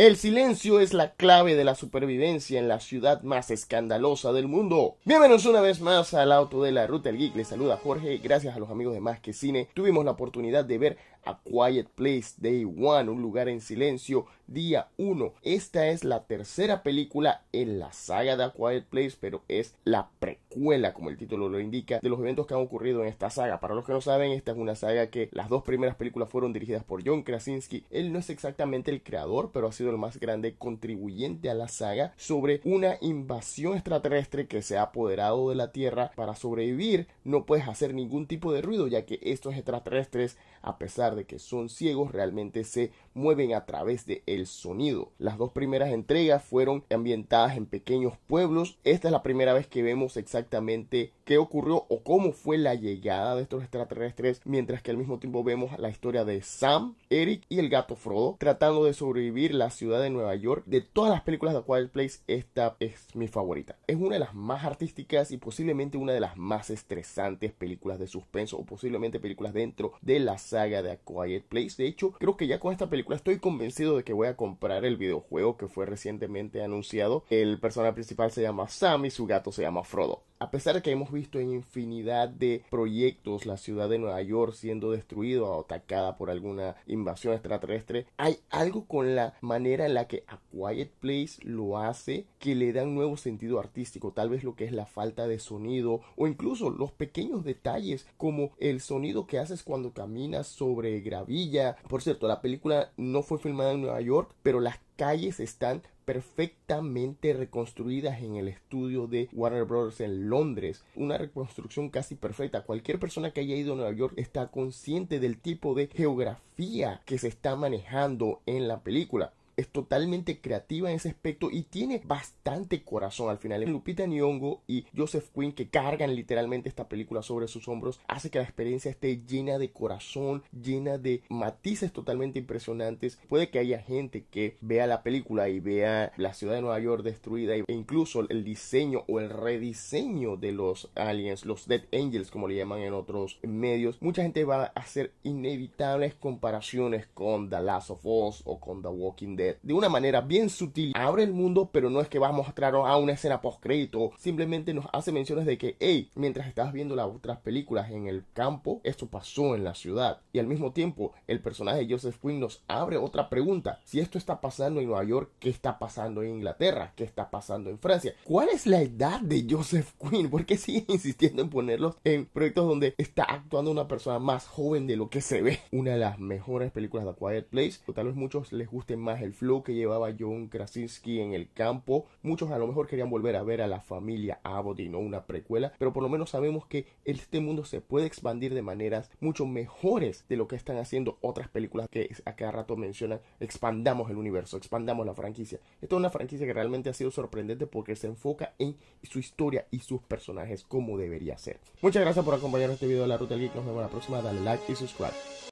El silencio es la clave de la supervivencia en la ciudad más escandalosa del mundo. Bienvenidos una vez más al auto de la ruta del geek. Les saluda Jorge. Gracias a los amigos de Más que Cine tuvimos la oportunidad de ver a Quiet Place Day One, Un lugar en silencio, día 1. Esta es la tercera película en la saga de A Quiet Place, pero es la precuela, como el título lo indica, de los eventos que han ocurrido en esta saga. Para los que no saben, esta es una saga que las dos primeras películas fueron dirigidas por John Krasinski. Él no es exactamente el creador, pero ha sido el más grande contribuyente a la saga sobre una invasión extraterrestre que se ha apoderado de la Tierra. Para sobrevivir, no puedes hacer ningún tipo de ruido, ya que estos extraterrestres, a pesar de que son ciegos, realmente se mueven a través del el sonido. Las dos primeras entregas fueron ambientadas en pequeños pueblos. Esta es la primera vez que vemos exactamente qué ocurrió o cómo fue la llegada de estos extraterrestres, mientras que al mismo tiempo vemos la historia de Sam, Eric y el gato Frodo tratando de sobrevivir la ciudad de Nueva York. De todas las películas de Quiet Place, esta es mi favorita. Es una de las más artísticas y posiblemente una de las más estresantes películas de suspenso o posiblemente películas dentro de la saga de A Quiet Place. De hecho, creo que ya con esta película estoy convencido de que voy a comprar el videojuego que fue recientemente anunciado. El personaje principal se llama Sam y su gato se llama Frodo. A pesar de que hemos visto visto en infinidad de proyectos la ciudad de Nueva York siendo destruida o atacada por alguna invasión extraterrestre, hay algo con la manera en la que Quiet Place lo hace que le da un nuevo sentido artístico, tal vez lo que es la falta de sonido o incluso los pequeños detalles como el sonido que haces cuando caminas sobre gravilla. Por cierto, la película no fue filmada en Nueva York, pero las calles están perfectamente reconstruidas en el estudio de Warner Brothers en Londres. Una reconstrucción casi perfecta. Cualquier persona que haya ido a Nueva York está consciente del tipo de geografía que se está manejando en la película es totalmente creativa en ese aspecto y tiene bastante corazón al final. Lupita Nyong'o y Joseph Quinn que cargan literalmente esta película sobre sus hombros hace que la experiencia esté llena de corazón, llena de matices totalmente impresionantes. Puede que haya gente que vea la película y vea la ciudad de Nueva York destruida e incluso el diseño o el rediseño de los aliens, los Dead Angels como le llaman en otros medios. Mucha gente va a hacer inevitables comparaciones con The Last of Us o con The Walking Dead eh, de una manera bien sutil, abre el mundo, pero no es que va a mostrar a una escena post crédito, simplemente nos hace menciones de que, hey, mientras estás viendo las otras películas en el campo, esto pasó en la ciudad. Y al mismo tiempo, el personaje de Joseph Quinn nos abre otra pregunta. Si esto está pasando en Nueva York, ¿qué está pasando en Inglaterra? ¿Qué está pasando en Francia? ¿Cuál es la edad de Joseph Quinn? porque sigue insistiendo en ponerlos en proyectos donde está actuando una persona más joven de lo que se ve? Una de las mejores películas de A Quiet Place, o tal vez muchos les guste más el flow que llevaba John Krasinski en el campo. Muchos a lo mejor querían volver a ver a la familia Abbott y no una precuela, pero por lo menos sabemos que este mundo se puede expandir de maneras mucho mejores de lo que están haciendo otras películas que a cada rato mencionan. Expandamos el universo, expandamos la franquicia. Esta es una franquicia que realmente ha sido sorprendente porque se enfoca en su historia y sus personajes como debería ser. Muchas gracias por acompañar este video de la Ruta del Geek. Nos vemos la próxima. Dale like y subscribe.